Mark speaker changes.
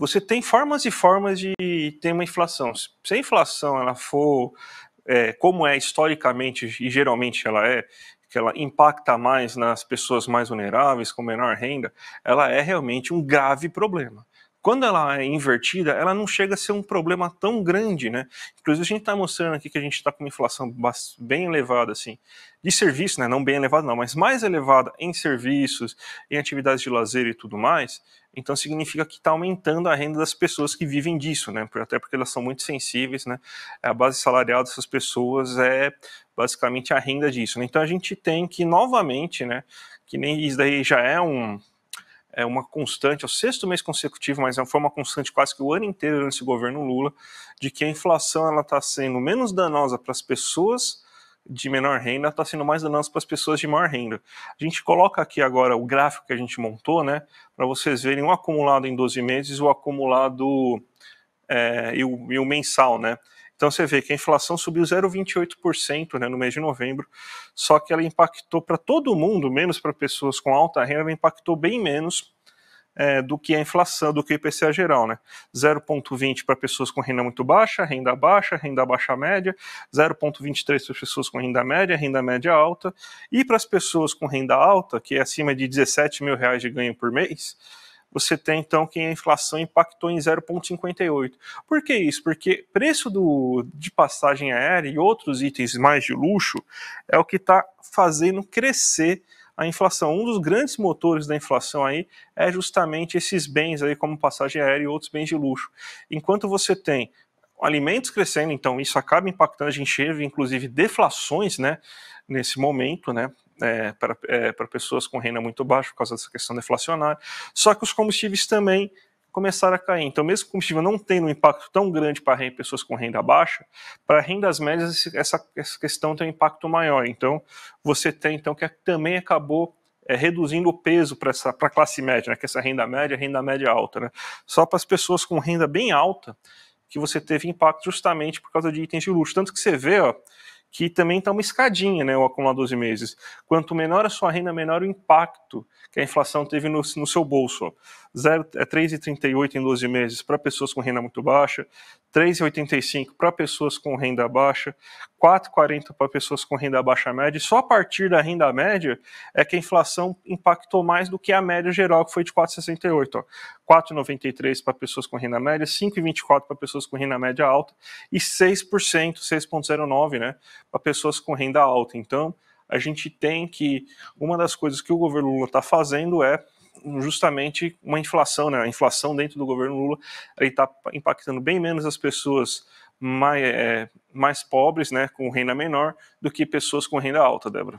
Speaker 1: você tem formas e formas de ter uma inflação. Se a inflação ela for é, como é historicamente e geralmente ela é, que ela impacta mais nas pessoas mais vulneráveis, com menor renda, ela é realmente um grave problema quando ela é invertida, ela não chega a ser um problema tão grande, né? Inclusive, a gente está mostrando aqui que a gente está com uma inflação bem elevada, assim, de serviço, né? Não bem elevada, não, mas mais elevada em serviços, em atividades de lazer e tudo mais. Então, significa que está aumentando a renda das pessoas que vivem disso, né? Até porque elas são muito sensíveis, né? A base salarial dessas pessoas é basicamente a renda disso, né? Então, a gente tem que, novamente, né? Que nem isso daí já é um é uma constante, é o sexto mês consecutivo, mas é, foi uma constante quase que o ano inteiro nesse governo Lula, de que a inflação ela está sendo menos danosa para as pessoas de menor renda, está sendo mais danosa para as pessoas de maior renda. A gente coloca aqui agora o gráfico que a gente montou, né, para vocês verem o acumulado em 12 meses, o acumulado é, e, o, e o mensal, né. Então você vê que a inflação subiu 0,28% né, no mês de novembro, só que ela impactou para todo mundo, menos para pessoas com alta renda, ela impactou bem menos é, do que a inflação, do que o IPCA geral, né? 0,20 para pessoas com renda muito baixa, renda baixa, renda baixa média, 0,23 para pessoas com renda média, renda média alta, e para as pessoas com renda alta, que é acima de 17 mil reais de ganho por mês, você tem então que a inflação impactou em 0,58. Por que isso? Porque preço do, de passagem aérea e outros itens mais de luxo é o que está fazendo crescer a inflação. Um dos grandes motores da inflação aí é justamente esses bens aí, como passagem aérea e outros bens de luxo. Enquanto você tem alimentos crescendo, então isso acaba impactando, a gente teve inclusive deflações, né, nesse momento, né, é, para, é, para pessoas com renda muito baixa por causa dessa questão deflacionária. Só que os combustíveis também começaram a cair. Então, mesmo que o combustível não tenha um impacto tão grande para pessoas com renda baixa, para rendas médias essa, essa questão tem um impacto maior. Então, você tem então que é, também acabou é, reduzindo o peso para a classe média, né, que essa renda média, renda média alta. Né? Só para as pessoas com renda bem alta que você teve impacto justamente por causa de itens de luxo. Tanto que você vê, ó, que também está uma escadinha, né, o acumular 12 meses. Quanto menor a sua renda, menor o impacto que a inflação teve no, no seu bolso. Zero, é 3,38 em 12 meses para pessoas com renda muito baixa, 3,85 para pessoas com renda baixa, 4,40 para pessoas com renda baixa média. E só a partir da renda média é que a inflação impactou mais do que a média geral, que foi de 4,68. 4,93 para pessoas com renda média, 5,24 para pessoas com renda média alta e 6%, 6,09, né? para pessoas com renda alta. Então, a gente tem que uma das coisas que o governo Lula está fazendo é justamente uma inflação, né? A inflação dentro do governo Lula está impactando bem menos as pessoas mais, é, eh, mais pobres, né, com renda menor, do que pessoas com renda alta, Débora.